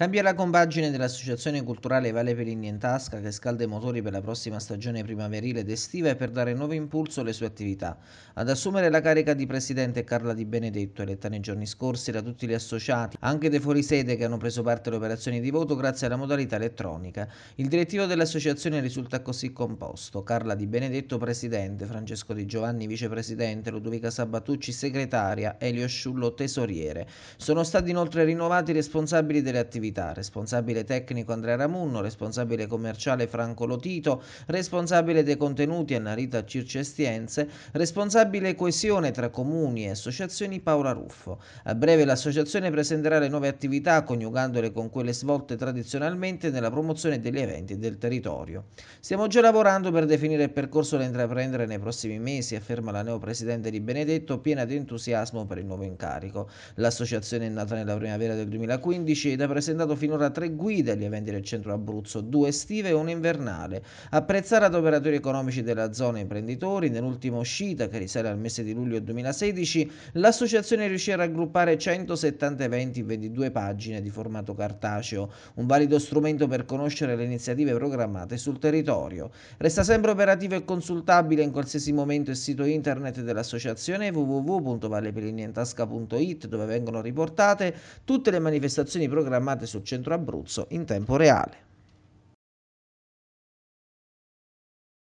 Cambia la compagine dell'associazione culturale Vale Pelini in Tasca che scalda i motori per la prossima stagione primaverile ed estiva e per dare nuovo impulso alle sue attività. Ad assumere la carica di presidente Carla Di Benedetto, eletta nei giorni scorsi da tutti gli associati, anche dei fuorisede che hanno preso parte alle operazioni di voto grazie alla modalità elettronica. Il direttivo dell'associazione risulta così composto. Carla Di Benedetto presidente, Francesco Di Giovanni vicepresidente, Ludovica Sabatucci segretaria, Elio Sciullo tesoriere. Sono stati inoltre rinnovati i responsabili delle attività Priorità, responsabile tecnico Andrea Ramunno, responsabile commerciale Franco Lotito, responsabile dei contenuti Annarita Circestienze, responsabile coesione tra comuni e associazioni Paola Ruffo. A breve l'associazione presenterà le nuove attività coniugandole con quelle svolte tradizionalmente nella promozione degli eventi del territorio. Stiamo già lavorando per definire il percorso da intraprendere nei prossimi mesi, afferma la neopresidente di Benedetto, piena di entusiasmo per il nuovo incarico. L'associazione è nata nella primavera del 2015 ed ha presentato presentato finora tre guide agli eventi del centro Abruzzo, due estive e una invernale. Apprezzare ad operatori economici della zona e imprenditori, nell'ultima uscita che risale al mese di luglio 2016, l'associazione riuscì a raggruppare 170 eventi in 22 pagine di formato cartaceo, un valido strumento per conoscere le iniziative programmate sul territorio. Resta sempre operativo e consultabile in qualsiasi momento il sito internet dell'associazione www.vallepelinientasca.it dove vengono riportate tutte le manifestazioni programmate sul centro Abruzzo in tempo reale.